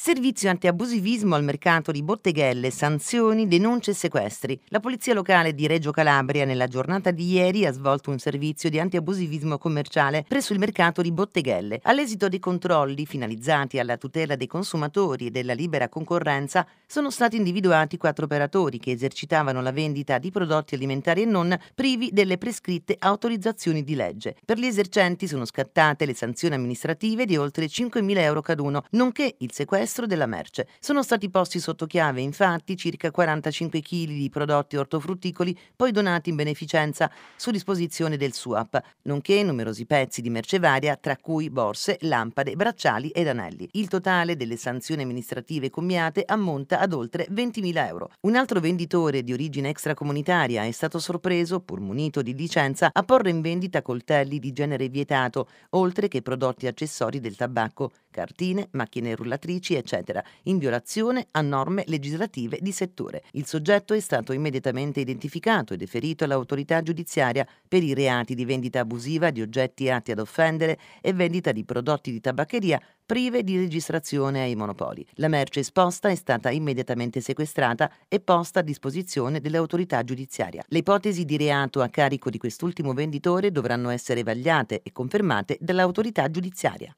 Servizio antiabusivismo al mercato di botteghelle, sanzioni, denunce e sequestri. La Polizia Locale di Reggio Calabria nella giornata di ieri ha svolto un servizio di antiabusivismo commerciale presso il mercato di botteghelle. All'esito dei controlli finalizzati alla tutela dei consumatori e della libera concorrenza, sono stati individuati quattro operatori che esercitavano la vendita di prodotti alimentari e non privi delle prescritte autorizzazioni di legge. Per gli esercenti sono scattate le sanzioni amministrative di oltre 5.000 euro caduno, nonché il sequestro sequestro della merce. Sono stati posti sotto chiave, infatti, circa 45 kg di prodotti ortofrutticoli poi donati in beneficenza su disposizione del SUAP, nonché numerosi pezzi di merce varia, tra cui borse, lampade, bracciali ed anelli. Il totale delle sanzioni amministrative commiate ammonta ad oltre 20.000 euro. Un altro venditore di origine extracomunitaria è stato sorpreso, pur munito di licenza, a porre in vendita coltelli di genere vietato, oltre che prodotti accessori del tabacco cartine, macchine rullatrici, eccetera, in violazione a norme legislative di settore. Il soggetto è stato immediatamente identificato e deferito all'autorità giudiziaria per i reati di vendita abusiva di oggetti atti ad offendere e vendita di prodotti di tabaccheria prive di registrazione ai monopoli. La merce esposta è stata immediatamente sequestrata e posta a disposizione dell'autorità giudiziaria. Le ipotesi di reato a carico di quest'ultimo venditore dovranno essere vagliate e confermate dall'autorità giudiziaria.